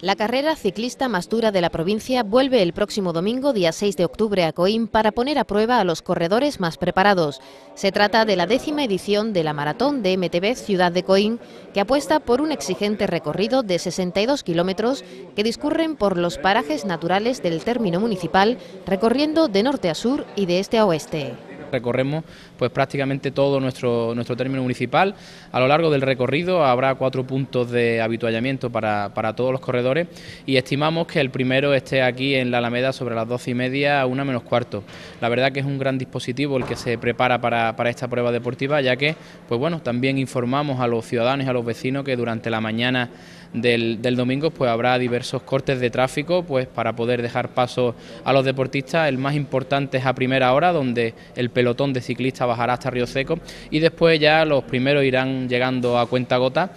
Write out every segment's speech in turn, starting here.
La carrera ciclista más dura de la provincia vuelve el próximo domingo, día 6 de octubre, a Coín para poner a prueba a los corredores más preparados. Se trata de la décima edición de la maratón de MTB Ciudad de Coín, que apuesta por un exigente recorrido de 62 kilómetros que discurren por los parajes naturales del término municipal, recorriendo de norte a sur y de este a oeste. Recorremos pues prácticamente todo nuestro, nuestro término municipal. A lo largo del recorrido habrá cuatro puntos de habituallamiento para, todos los corredores y estimamos que el primero esté aquí en la Alameda sobre las doce y media a una menos cuarto. La verdad que es un gran dispositivo el que se prepara para, esta prueba deportiva, ya que pues bueno, también informamos a los ciudadanos y a los vecinos que durante la mañana del, domingo pues habrá diversos cortes de tráfico pues para poder dejar paso a los deportistas. El más importante es a primera hora, donde el pelotón de ciclistas bajará hasta Río Seco y después ya los primeros irán llegando a cuenta gota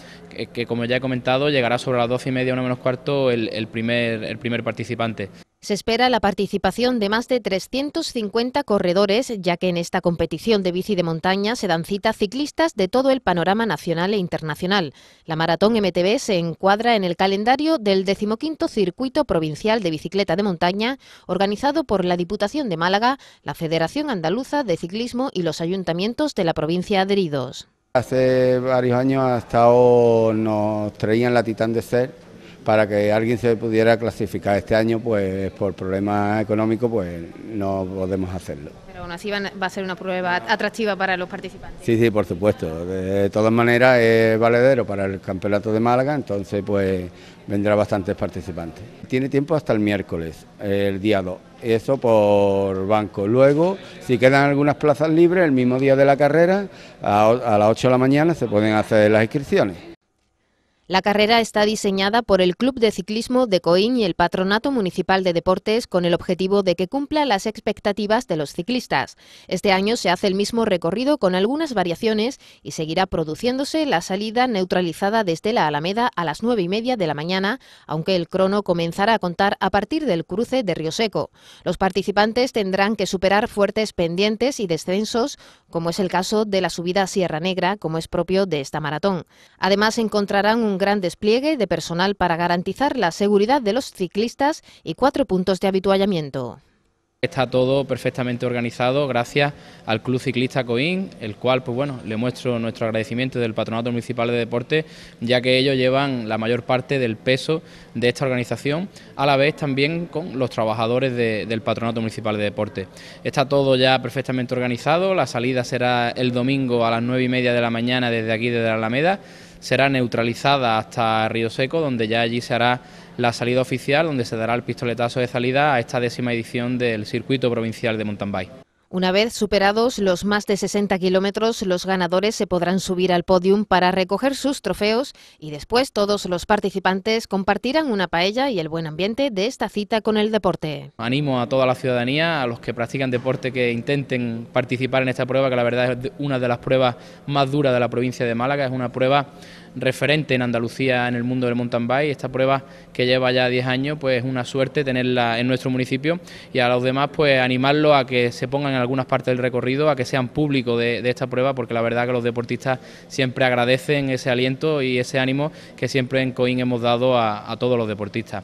que, como ya he comentado llegará sobre las doce y media, una menos cuarto primer, el primer participante. Se espera la participación de más de 350 corredores, ya que en esta competición de bici de montaña se dan cita ciclistas de todo el panorama nacional e internacional. La Maratón MTB se encuadra en el calendario del 15 Circuito Provincial de Bicicleta de Montaña, organizado por la Diputación de Málaga, la Federación Andaluza de Ciclismo y los ayuntamientos de la provincia adheridos. Hace varios años nos traían la Titán de Ser para que alguien se pudiera clasificar. Este año, pues por problemas económicos, pues no podemos hacerlo. Pero aún así va a ser una prueba atractiva para los participantes. Sí, sí, por supuesto. De todas maneras, es valedero para el campeonato de Málaga, entonces pues vendrá bastantes participantes. Tiene tiempo hasta el miércoles, el día 2 eso por banco. Luego, si quedan algunas plazas libres, el mismo día de la carrera, a las 8 de la mañana se pueden hacer las inscripciones. La carrera está diseñada por el Club de Ciclismo de Coín y el Patronato Municipal de Deportes con el objetivo de que cumpla las expectativas de los ciclistas. Este año se hace el mismo recorrido con algunas variaciones y seguirá produciéndose la salida neutralizada desde la Alameda a las nueve y media de la mañana, aunque el crono comenzará a contar a partir del cruce de Río Seco. Los participantes tendrán que superar fuertes pendientes y descensos, como es el caso de la subida a Sierra Negra, como es propio de esta maratón. Además encontrarán un gran despliegue de personal para garantizar la seguridad de los ciclistas y cuatro puntos de habituallamiento. Está todo perfectamente organizado gracias al Club Ciclista Coín, el cual pues bueno, le muestro nuestro agradecimiento del Patronato Municipal de Deporte, ya que ellos llevan la mayor parte del peso de esta organización, a la vez también con los trabajadores del Patronato Municipal de Deporte. Está todo ya perfectamente organizado, la salida será el domingo a las nueve y media de la mañana desde aquí, desde la Alameda será neutralizada hasta Río Seco, donde ya allí se hará la salida oficial, donde se dará el pistoletazo de salida a esta décima edición del circuito provincial de mountain una vez superados los más de 60 kilómetros, los ganadores se podrán subir al podium para recoger sus trofeos y después todos los participantes compartirán una paella y el buen ambiente de esta cita con el deporte. Animo a toda la ciudadanía, a los que practican deporte que intenten participar en esta prueba, que la verdad es una de las pruebas más duras de la provincia de Málaga, es una prueba referente en Andalucía en el mundo del mountain bike. Esta prueba que lleva ya 10 años, pues es una suerte tenerla en nuestro municipio y a los demás, pues animarlo a que se pongan en algunas partes del recorrido, a que sean públicos de, esta prueba, porque la verdad que los deportistas siempre agradecen ese aliento y ese ánimo que siempre en COIN hemos dado a todos los deportistas.